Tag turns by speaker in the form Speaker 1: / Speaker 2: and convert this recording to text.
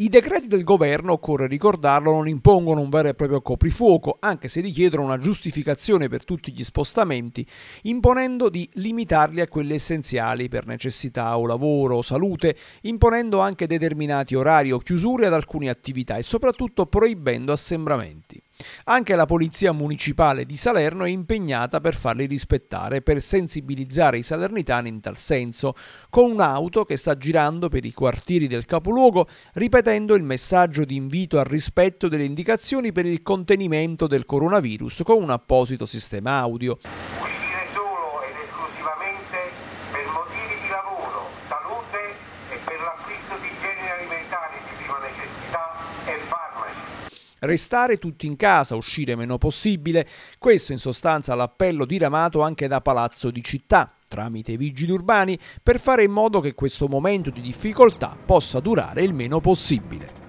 Speaker 1: I decreti del governo, occorre ricordarlo, non impongono un vero e proprio coprifuoco, anche se richiedono una giustificazione per tutti gli spostamenti, imponendo di limitarli a quelli essenziali per necessità o lavoro o salute, imponendo anche determinati orari o chiusure ad alcune attività e soprattutto proibendo assembramenti. Anche la Polizia Municipale di Salerno è impegnata per farli rispettare, per sensibilizzare i salernitani in tal senso, con un'auto che sta girando per i quartieri del capoluogo ripetendo il messaggio di invito al rispetto delle indicazioni per il contenimento del coronavirus con un apposito sistema audio. e per Restare tutti in casa, uscire meno possibile, questo in sostanza l'appello diramato anche da Palazzo di Città tramite i vigili urbani per fare in modo che questo momento di difficoltà possa durare il meno possibile.